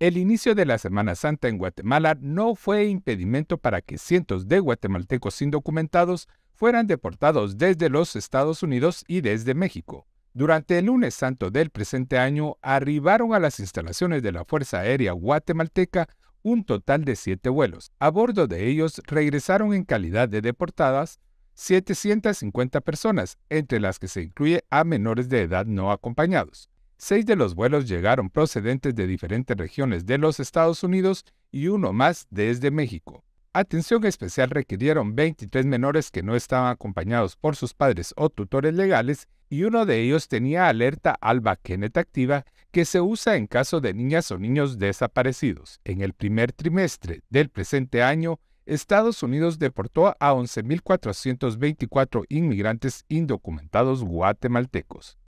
El inicio de la Semana Santa en Guatemala no fue impedimento para que cientos de guatemaltecos indocumentados fueran deportados desde los Estados Unidos y desde México. Durante el lunes santo del presente año arribaron a las instalaciones de la Fuerza Aérea guatemalteca un total de siete vuelos. A bordo de ellos regresaron en calidad de deportadas 750 personas, entre las que se incluye a menores de edad no acompañados. Seis de los vuelos llegaron procedentes de diferentes regiones de los Estados Unidos y uno más desde México. Atención especial requirieron 23 menores que no estaban acompañados por sus padres o tutores legales y uno de ellos tenía alerta ALBA activa que se usa en caso de niñas o niños desaparecidos. En el primer trimestre del presente año, Estados Unidos deportó a 11.424 inmigrantes indocumentados guatemaltecos.